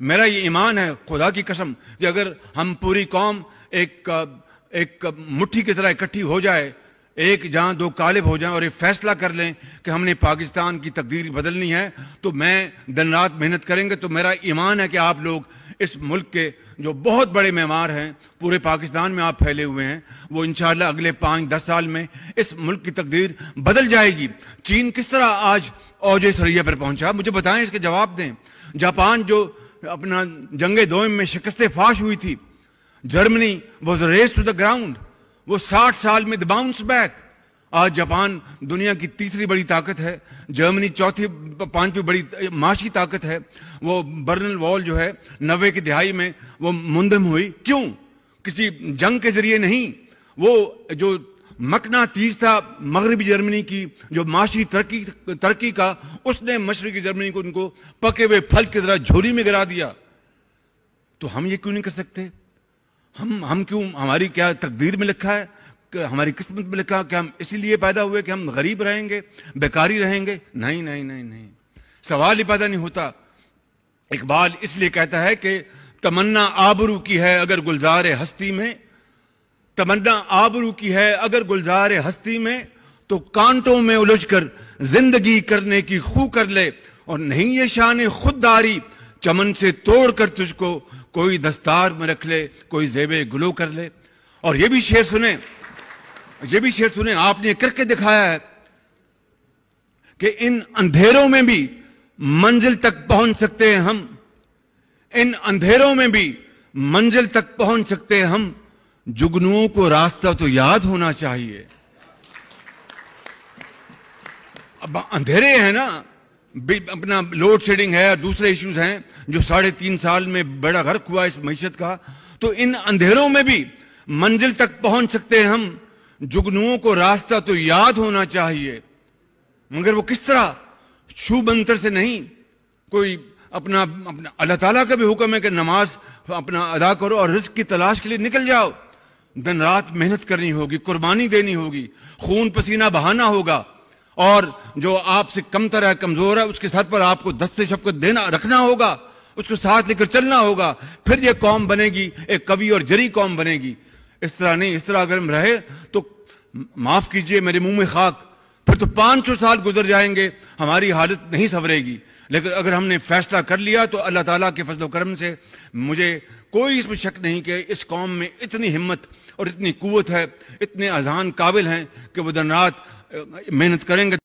میرا یہ ایمان ہے خدا کی قسم کہ اگر ہم پوری قوم ایک ایک مٹھی کی طرح اکٹھی ہو جائے ایک جہاں دو کالب ہو جائیں اور یہ فیصلہ کر لیں کہ ہم نے پاکستان کی تقدیر بدلنی ہے تو میں دن رات محنت کریں گے تو میرا ایمان ہے کہ آپ لوگ اس ملک کے جو بہت بڑے معمار ہیں پورے پاکستان میں آپ پھیلے ہوئے ہیں وہ انشاءاللہ اگلے پانچ دس سال میں اس ملک کی تقدیر بدل جائے گی چین کس طرح آج اوجے سریا پر پہنچا مجھے بتائیں اس کے جواب دیں جاپان جو اپنا جنگ میں شکست فاش ہوئی تھی جرمنی وہ ساٹھ سال میں آج جاپان دنیا کی تیسری بڑی طاقت ہے جرمنی چوتھی پانچویں بڑی ماش کی طاقت ہے وہ برنل وال جو ہے نوے کی دہائی میں وہ مندم ہوئی کیوں کسی جنگ کے ذریعے نہیں وہ جو مکنا تیز تھا مغربی جرمنی کی جو معاشی ترقی ترقی کا اس نے مشرقی جرمنی کو ان کو پکے ہوئے پھل کے ذرا جھولی میں گرا دیا تو ہم یہ کیوں نہیں کر سکتے ہم ہم کیوں ہماری کیا تقدیر میں لکھا ہے کہ ہماری قسمت میں لکھا کہ ہم اسی لیے پیدا ہوئے کہ ہم غریب رہیں گے بیکاری رہیں گے نہیں نہیں نہیں نہیں سوال ہی پیدا نہیں ہوتا اقبال اس لیے کہتا ہے کہ تمنا آبرو کی ہے اگر گلزار ہستی میں تمنا آبرو کی ہے اگر گلزار ہستی میں تو کانٹوں میں الجھ کر زندگی کرنے کی خو کر لے اور نہیں یہ شان خود چمن سے توڑ کر تجھ کو کوئی دستار میں رکھ لے کوئی زیب گلو کر لے اور یہ بھی شعر سنیں یہ بھی شعر سنیں آپ نے کر کے دکھایا ہے کہ ان اندھیروں میں بھی منزل تک پہنچ سکتے ہیں ہم ان اندھیروں میں بھی منزل تک پہنچ سکتے ہیں ہم جگنوں کو راستہ تو یاد ہونا چاہیے اب اندھیرے ہیں نا اپنا لوڈ شیڈنگ ہے دوسرے ایشوز ہیں جو ساڑھے تین سال میں بڑا غرق ہوا اس معیشت کا تو ان اندھیروں میں بھی منزل تک پہنچ سکتے ہیں ہم جگنوں کو راستہ تو یاد ہونا چاہیے مگر وہ کس طرح شو بنتر سے نہیں کوئی اپنا اللہ تعالیٰ کا بھی حکم ہے کہ نماز اپنا ادا کرو اور رزق کی تلاش کے لیے نکل جاؤ دن رات محنت کرنی ہوگی قربانی دینی ہوگی خون پسینہ بہانا ہوگا اور جو آپ سے کم تر ہے کمزور ہے اس کے ساتھ پر آپ کو دست شفقت دینا رکھنا ہوگا اس کو ساتھ لے کر چلنا ہوگا پھر یہ قوم بنے گی ایک قوی اور جری قوم بنے گی اس طرح نہیں اس طرح اگر ہم رہے تو معاف کیجئے میرے منہ میں خاک پھر تو پانچ سو سال گزر جائیں گے ہماری حالت نہیں سنورے گی لیکن اگر ہم نے فیصلہ کر لیا تو اللہ تعالیٰ کے فضل و کرم سے مجھے کوئی اس میں شک نہیں کہ اس قوم میں اتنی ہمت اور اتنی قوت ہے اتنے اذان قابل ہیں کہ وہ دن رات محنت کریں گے